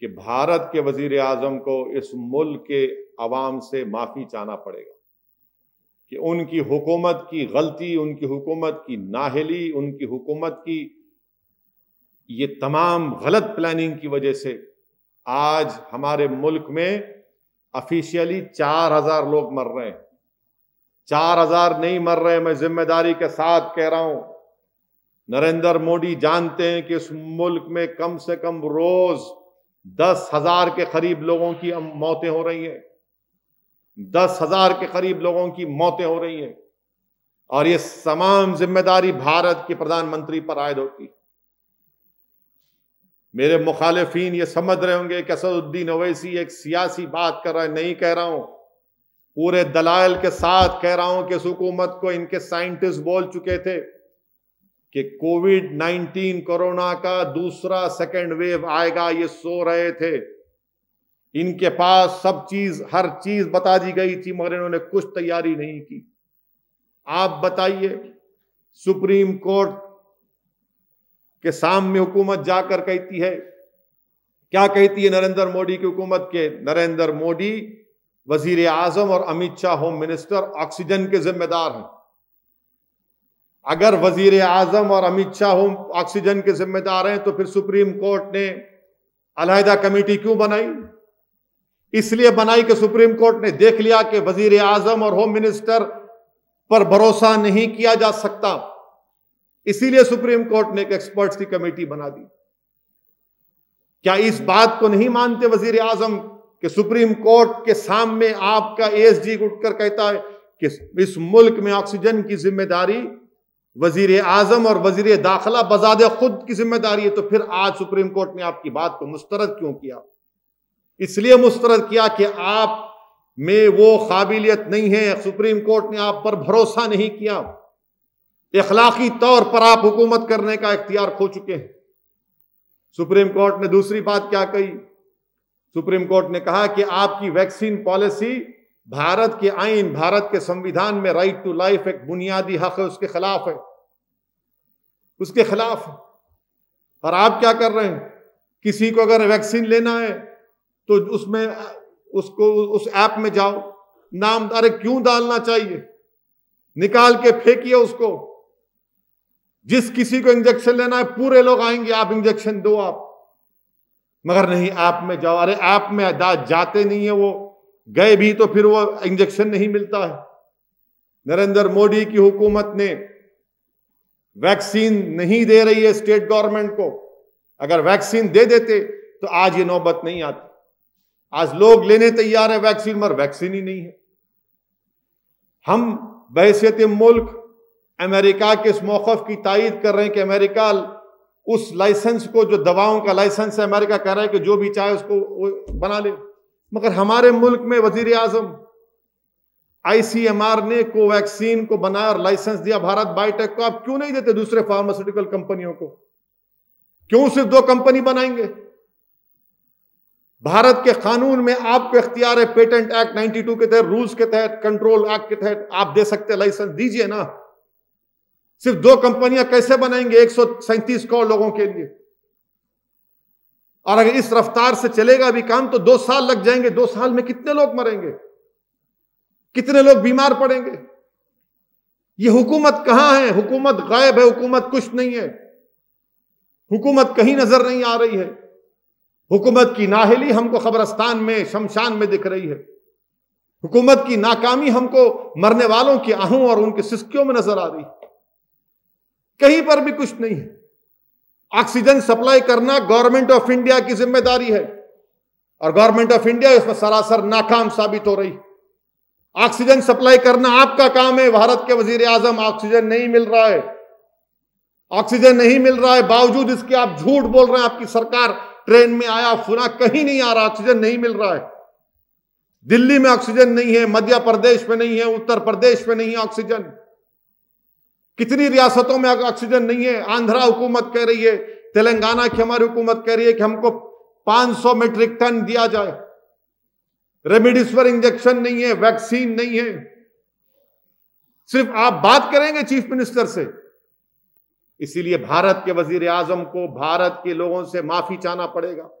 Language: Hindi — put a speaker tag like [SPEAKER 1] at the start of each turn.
[SPEAKER 1] कि भारत के वजीर आजम को इस मुल्क के अवाम से माफ़ी चाहना पड़ेगा कि उनकी हुकूमत की गलती उनकी हुकूमत की नाहली उनकी हुकूमत की ये तमाम गलत प्लानिंग की वजह से आज हमारे मुल्क में ऑफिशियली चार हजार लोग मर रहे हैं चार हजार नहीं मर रहे मैं जिम्मेदारी के साथ कह रहा हूं नरेंद्र मोदी जानते हैं कि इस मुल्क में कम से कम रोज़ दस हजार के करीब लोगों की मौतें हो रही है दस हजार के करीब लोगों की मौतें हो रही है और ये तमाम जिम्मेदारी भारत के प्रधानमंत्री पर आयद होती मेरे मुखालफी ये समझ रहे होंगे कि असदुद्दीन अवैसी एक सियासी बात कर रहा है नहीं कह रहा हूं पूरे दलाल के साथ कह रहा हूं कि इस हुकूमत को इनके साइंटिस्ट बोल चुके थे कि कोविड 19 कोरोना का दूसरा सेकेंड वेव आएगा ये सो रहे थे इनके पास सब चीज हर चीज बता दी गई थी मगर इन्होंने कुछ तैयारी नहीं की आप बताइए सुप्रीम कोर्ट के सामने हुकूमत जाकर कहती है क्या कहती है नरेंद्र मोदी की हुकूमत के नरेंद्र मोदी वजीर आजम और Amit Shah home minister oxygen के जिम्मेदार हैं अगर वजीर आजम और अमित शाह हो ऑक्सीजन के जिम्मेदार हैं तो फिर सुप्रीम कोर्ट ने अलहदा कमेटी क्यों बनाई इसलिए बनाई कि सुप्रीम कोर्ट ने देख लिया कि वजीर आजम और होम मिनिस्टर पर भरोसा नहीं किया जा सकता इसीलिए सुप्रीम कोर्ट ने एक एक्सपर्ट्स की कमेटी बना दी क्या इस बात को नहीं मानते वजीर आजम कि सुप्रीम कोर्ट के सामने आपका एस जी उठकर कहता है कि इस मुल्क में ऑक्सीजन की जिम्मेदारी वजीर आजम और वजीर दाखिला बजाद खुद की जिम्मेदारी है तो फिर आज सुप्रीम कोर्ट ने आपकी बात को मुस्तरद क्यों किया इसलिए मुस्तरद किया कि आप में वो काबिलियत नहीं है सुप्रीम कोर्ट ने आप पर भरोसा नहीं किया इखलाकी तौर पर आप हुकूमत करने का इख्तियार खो चुके हैं सुप्रीम कोर्ट ने दूसरी बात क्या कही सुप्रीम कोर्ट ने कहा कि आपकी वैक्सीन पॉलिसी भारत के आइन भारत के संविधान में राइट टू लाइफ एक बुनियादी हक है उसके खिलाफ है उसके खिलाफ है और आप क्या कर रहे हैं किसी को अगर वैक्सीन लेना है तो उसमें उसको उस ऐप में जाओ नाम अरे क्यों डालना चाहिए निकाल के फेंकिए उसको जिस किसी को इंजेक्शन लेना है पूरे लोग आएंगे आप इंजेक्शन दो आप मगर नहीं ऐप में जाओ अरे ऐप में जाते नहीं है वो गए भी तो फिर वो इंजेक्शन नहीं मिलता है नरेंद्र मोदी की हुकूमत ने वैक्सीन नहीं दे रही है स्टेट गवर्नमेंट को अगर वैक्सीन दे देते तो आज ये नौबत नहीं आती आज लोग लेने तैयार है वैक्सीन मगर वैक्सीन ही नहीं है हम बहसीत मुल्क अमेरिका के इस मौकफ की तायद कर रहे हैं कि अमेरिका उस लाइसेंस को जो दवाओं का लाइसेंस है अमेरिका कह रहा है कि जो भी चाहे उसको बना ले मगर हमारे मुल्क में वजीर आजम आईसीएमआर ने कोवैक्सीन को बनाया और लाइसेंस दिया भारत बायोटेक को आप क्यों नहीं देते दूसरे फार्मास्यूटिकल कंपनियों को क्यों सिर्फ दो कंपनी बनाएंगे भारत के कानून में आपको इख्तियार है पेटेंट एक्ट 92 के तहत रूल्स के तहत कंट्रोल एक्ट के तहत आप दे सकते लाइसेंस दीजिए ना सिर्फ दो कंपनियां कैसे बनाएंगे एक सौ करोड़ लोगों के लिए और अगर इस रफ्तार से चलेगा भी काम तो दो साल लग जाएंगे दो साल में कितने लोग मरेंगे कितने लोग बीमार पड़ेंगे ये हुकूमत कहां है हुकूमत गायब है हुकूमत कुछ नहीं है हुकूमत कहीं नजर नहीं आ रही है हुकूमत की नाहली हमको खबरस्तान में शमशान में दिख रही है हुकूमत की नाकामी हमको मरने वालों की आहों और उनके सिस्कियों में नजर आ रही है कहीं पर भी कुछ नहीं है ऑक्सीजन सप्लाई करना गवर्नमेंट ऑफ इंडिया की जिम्मेदारी है और गवर्नमेंट ऑफ इंडिया इसमें सरासर नाकाम साबित हो रही ऑक्सीजन सप्लाई करना आपका काम है भारत के वजीर आजम ऑक्सीजन नहीं मिल रहा है ऑक्सीजन नहीं मिल रहा है बावजूद इसके आप झूठ बोल रहे हैं आपकी सरकार ट्रेन में आया फुना कहीं नहीं आ रहा ऑक्सीजन नहीं मिल रहा है दिल्ली में ऑक्सीजन नहीं है मध्य प्रदेश में नहीं है उत्तर प्रदेश में नहीं है ऑक्सीजन कितनी रियासतों में ऑक्सीजन नहीं है आंध्रा हुकूमत कह रही है तेलंगाना की हमारी हुकूमत कह रही है कि हमको 500 मीट्रिक टन दिया जाए रेमिडिसवर इंजेक्शन नहीं है वैक्सीन नहीं है सिर्फ आप बात करेंगे चीफ मिनिस्टर से इसीलिए भारत के वजीर आजम को भारत के लोगों से माफी चाहना पड़ेगा